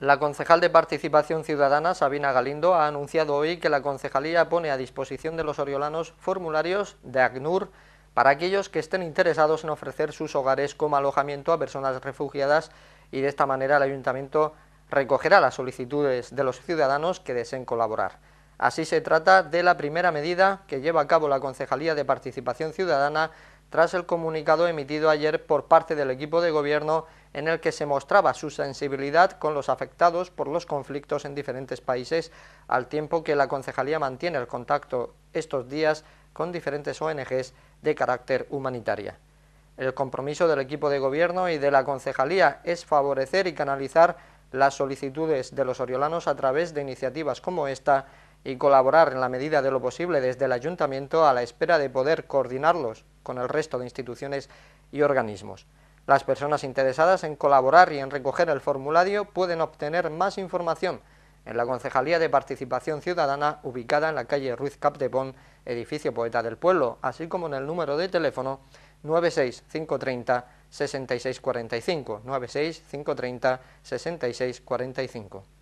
La concejal de Participación Ciudadana, Sabina Galindo, ha anunciado hoy que la concejalía pone a disposición de los oriolanos formularios de ACNUR para aquellos que estén interesados en ofrecer sus hogares como alojamiento a personas refugiadas y de esta manera el ayuntamiento recogerá las solicitudes de los ciudadanos que deseen colaborar. Así se trata de la primera medida que lleva a cabo la Concejalía de Participación Ciudadana tras el comunicado emitido ayer por parte del equipo de gobierno en el que se mostraba su sensibilidad con los afectados por los conflictos en diferentes países, al tiempo que la concejalía mantiene el contacto estos días con diferentes ONGs de carácter humanitaria. El compromiso del equipo de gobierno y de la concejalía es favorecer y canalizar las solicitudes de los oriolanos a través de iniciativas como esta y colaborar en la medida de lo posible desde el ayuntamiento a la espera de poder coordinarlos con el resto de instituciones y organismos. Las personas interesadas en colaborar y en recoger el formulario pueden obtener más información en la Concejalía de Participación Ciudadana ubicada en la calle Ruiz Capdepón, edificio Poeta del Pueblo, así como en el número de teléfono 96530 6645, 96530 6645.